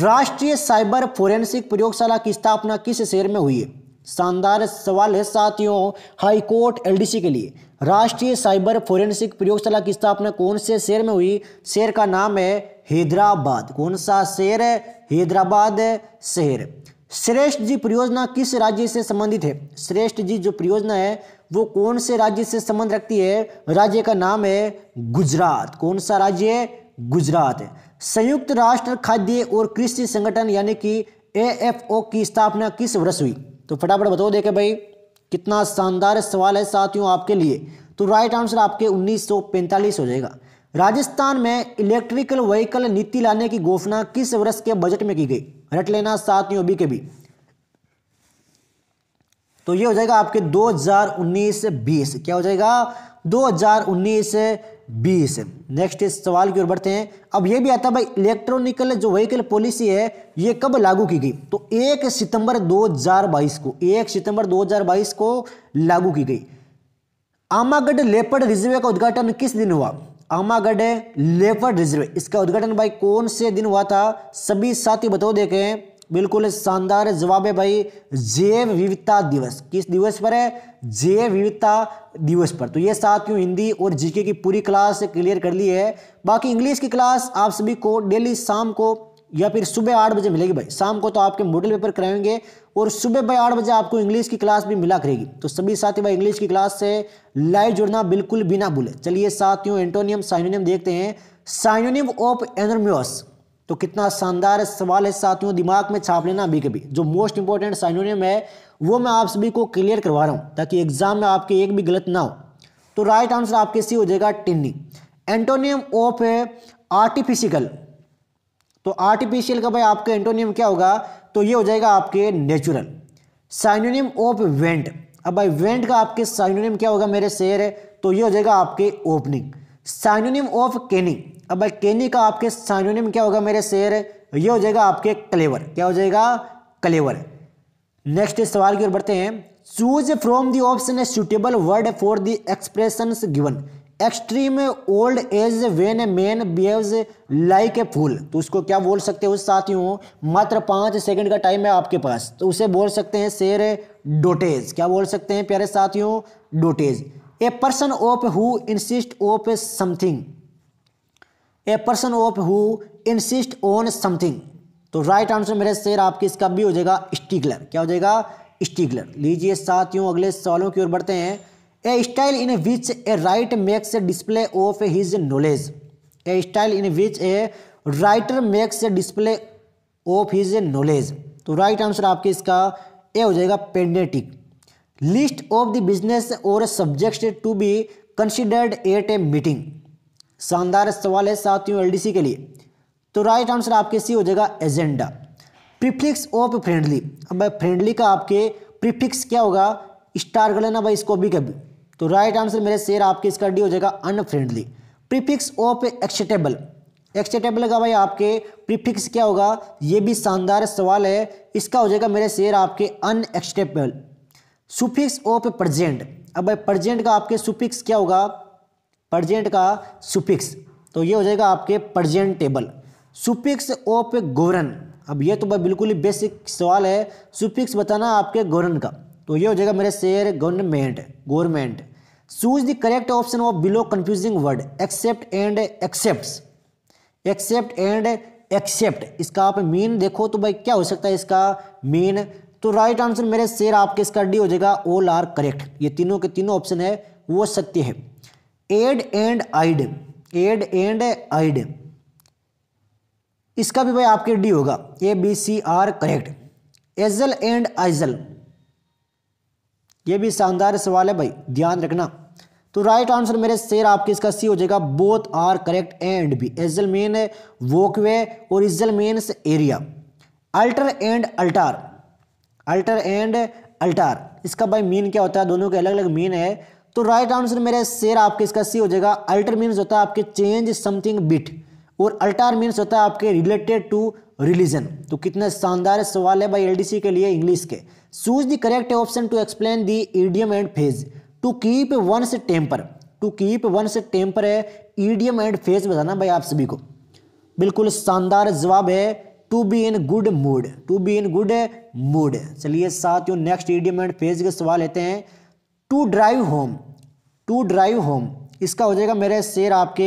राष्ट्रीय साइबर फोरेंसिक प्रयोगशाला की स्थापना किस शहर में हुई है शानदार सवाल है साथियों हाईकोर्ट एलडीसी के लिए राष्ट्रीय साइबर फोरेंसिक प्रयोगशाला की स्थापना कौन से शहर में हुई शहर का नाम है हैदराबाद कौन सा शहर है हैदराबाद शहर श्रेष्ठ जी परियोजना किस राज्य से संबंधित है श्रेष्ठ जी जो परियोजना है वो कौन से राज्य से संबंध रखती है राज्य का नाम है गुजरात कौन सा राज्य है गुजरात है संयुक्त राष्ट्र खाद्य और कृषि संगठन यानी कि एएफओ की स्थापना किस वर्ष हुई तो फटाफट बताओ देखे भाई कितना शानदार सवाल है साथियों आपके लिए तो राइट आंसर आपके 1945 हो जाएगा राजस्थान में इलेक्ट्रिकल व्हीकल नीति लाने की घोषणा किस वर्ष के बजट में की गई रट लेना साथियों बी के बी तो ये हो जाएगा आपके 2019-20 क्या हो जाएगा 2019 20 नेक्स्ट इस सवाल की ओर बढ़ते हैं अब ये भी आता है भाई इलेक्ट्रॉनिकल जो व्हीकल पॉलिसी है ये कब लागू की गई तो 1 सितंबर 2022 को 1 सितंबर 2022 को लागू की गई आमागढ़ लेपर्ड रिजर्वे का उद्घाटन किस दिन हुआ आमागढ़ लेपर्ड रिजर्वे इसका उद्घाटन भाई कौन से दिन हुआ था सभी साथी बताओ देखें बिल्कुल शानदार जवाब है भाई जैव विविधता दिवस किस दिवस पर है जैव विविधता दिवस पर तो ये साथियों हिंदी और जीके की पूरी क्लास क्लियर कर ली है बाकी इंग्लिश की क्लास आप सभी को डेली शाम को या फिर सुबह आठ बजे मिलेगी भाई शाम को तो आपके मॉडल पेपर कराएंगे और सुबह भाई आठ बजे आपको इंग्लिश की क्लास भी मिला करेगी तो सभी साथी भाई इंग्लिश की क्लास से लाइव जुड़ना बिल्कुल बिना भूले चलिए साथियों एंटोनियम साइनोनियम देखते हैं साइनोनियम ऑफ एनर्मियोस तो कितना शानदार सवाल है साथियों दिमाग में छाप लेना अभी कभी जो मोस्ट इंपॉर्टेंट साइनोनियम है वो मैं आप सभी को क्लियर करवा रहा हूँ ताकि एग्जाम में आपके एक भी गलत ना हो तो राइट आंसर आपके सी हो जाएगा टिन्नी एंटोनियम ऑफ है आर्टिफिशियल तो आर्टिफिशियल का भाई आपका एंटोनियम क्या होगा तो ये हो जाएगा आपके नेचुरल साइनोनियम ऑफ वेंट अब भाई वेंट का आपके साइनोनियम क्या होगा मेरे शेयर है तो ये हो जाएगा आपके ओपनिंग साइनोनियम ऑफ केनी अब भाई केनी का आपके साइनोनिम क्या होगा मेरे शेर ये हो जाएगा आपके क्लेवर क्या हो जाएगा क्लेवर नेक्स्ट सवाल की ओर बढ़ते हैं choose from the option a suitable word for the expression given extreme old age when a man behave like a fool तो उसको क्या बोल सकते हो साथियों मात्र पाँच सेकंड का टाइम है आपके पास तो उसे बोल सकते हैं शेर डोटेज क्या बोल सकते हैं प्यारे साथियों dotage a person of who insist of something a person of who insist on something तो राइट आंसर मेरे शेर आपके इसका भी हो जाएगा स्टिगलर क्या हो जाएगा स्टिगलर लीजिए साथियों अगले सवालों की ओर बढ़ते हैं a style in which a right makes a display of his knowledge a style in which a writer makes a display of his knowledge तो राइट आंसर आपके इसका ए हो जाएगा pedantic list of the business और subject to be considered at a meeting शानदार सवाल है साथियों एलडीसी के लिए तो राइट आंसर आपके सी हो जाएगा एजेंडा प्रीफिक्स ऑफ फ्रेंडली अब भाई फ्रेंडली का आपके प्रीफिक्स क्या होगा स्टार कर लेना भाई इसको भी कभी तो राइट आंसर मेरे शेयर आपके इसका डी हो जाएगा unfriendly prefix of acceptable acceptable का भाई आपके प्रीफिक्स क्या होगा ये भी शानदार सवाल है इसका हो जाएगा मेरे शेयर आपके अनएक्सटेबल सुफिक्स ऑफ प्रजेंट अब भाई प्रजेंट का आपके सुफिक्स क्या होगा प्रजेंट का सुपिक्स तो ये हो जाएगा आपके presentable suffix of govern अब ये तो बिल्कुल ही बेसिक सवाल है सुपिक्स बताना आपके गोरन का तो ये हो जाएगा मेरे शेयर government government choose the correct option of below confusing word except and accept except and accept इसका आप मीन देखो तो भाई क्या हो सकता है इसका मीन तो राइट आंसर मेरे शेयर आपके इसका डी हो जाएगा ओल आर करेक्ट ये तीनों के तीनों ऑप्शन है वो सत्य है aid and aide aid and aide इसका भी भाई आपके डी होगा A B C are correct aisle and isle ये भी शानदार सवाल है भाई ध्यान रखना तो राइट आंसर मेरे शेर आपके इसका सी हो जाएगा both are correct and B aisle means walkway और isle means area alter and altar alter and altar इसका भाई मीन क्या होता है दोनों के अलग अलग मीन है तो राइट आंसर मेरा शेर आपके इसका सी हो जाएगा अल्टर मीन्स होता है आपके चेंज समथिंग बिट और अल्टर मीन्स होता है आपके रिलेटेड टू रिलीजन तो कितना शानदार सवाल है भाई एलडीसी के लिए इंग्लिश के choose the correct option to explain the idiom and phrase to keep say temper to keep say temper है ईडियम एंड फेज बताना भाई आप सभी को बिल्कुल शानदार जवाब है to be in good mood to be in good mood चलिए साथियों नेक्स्ट ईडियम एंड फेज के सवाल लेते हैं to drive home to drive home इसका हो जाएगा मेरे शेर आपके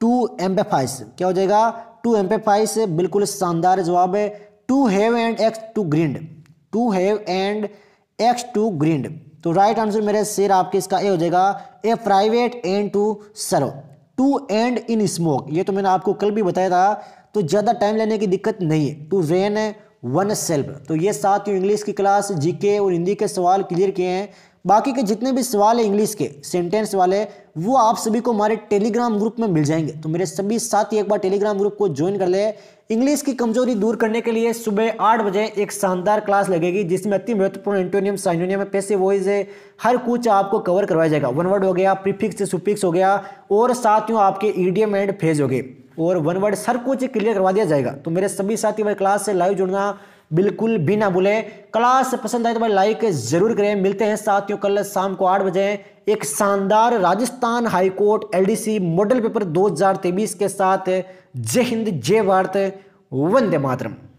टू एम्पेफाइस क्या हो जाएगा टू एम्पेफाइस बिल्कुल शानदार जवाब है to have an axe to grind to have an axe to grind तो राइट आंसर मेरे शेर आपके इसका ए हो जाएगा a private end to serve to end in smoke ये तो मैंने आपको कल भी बताया था तो ज़्यादा टाइम लेने की दिक्कत नहीं है टू रेन वन सेल्फ तो ये साथियों इंग्लिश की क्लास जीके और हिंदी के सवाल क्लियर किए हैं बाकी के जितने भी सवाल है इंग्लिश के सेंटेंस वाले वो आप सभी को हमारे टेलीग्राम ग्रुप में मिल जाएंगे तो मेरे सभी साथी एक बार टेलीग्राम ग्रुप को ज्वाइन कर ले इंग्लिश की कमजोरी दूर करने के लिए सुबह आठ बजे एक शानदार क्लास लगेगी जिसमें अति महत्वपूर्ण एंटोनियम साइनोनियम पैसे वॉइस है हर कुछ आपको कवर करवाया जाएगा वन वर्ड हो गया प्रीफिक्स सुपिक्स हो गया और साथियों आपके ईडीएम एंड फेज हो गए और वन वर्ड हर कुछ क्लियर करवा दिया जाएगा तो मेरे सभी साथी वह क्लास से लाइव जुड़ना बिल्कुल भी ना भूलें क्लास पसंद आए तो भाई लाइक ज़रूर करें मिलते हैं साथियों कल शाम को आठ बजे एक शानदार Rajasthan high court L D C model paper 2023 के साथ जय हिंद जय भारत वंदे मातरम